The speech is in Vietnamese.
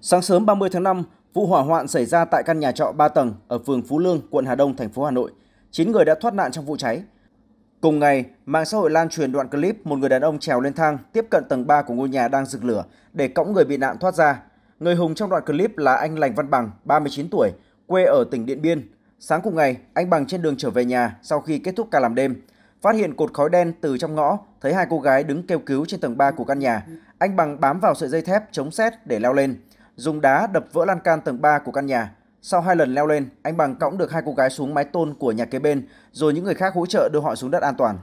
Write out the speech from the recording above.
Sáng sớm 30 tháng 5, vụ hỏa hoạn xảy ra tại căn nhà trọ 3 tầng ở phường Phú Lương, quận Hà Đông, thành phố Hà Nội. 9 người đã thoát nạn trong vụ cháy. Cùng ngày, mạng xã hội lan truyền đoạn clip một người đàn ông trèo lên thang tiếp cận tầng 3 của ngôi nhà đang rực lửa để cõng người bị nạn thoát ra. Người hùng trong đoạn clip là anh Lành Văn Bằng, 39 tuổi, quê ở tỉnh Điện Biên. Sáng cùng ngày, anh Bằng trên đường trở về nhà sau khi kết thúc ca làm đêm. Phát hiện cột khói đen từ trong ngõ, thấy hai cô gái đứng kêu cứu trên tầng 3 của căn nhà. Anh Bằng bám vào sợi dây thép chống sét để leo lên dùng đá đập vỡ lan can tầng 3 của căn nhà. Sau hai lần leo lên, anh Bằng cõng được hai cô gái xuống mái tôn của nhà kế bên, rồi những người khác hỗ trợ đưa họ xuống đất an toàn.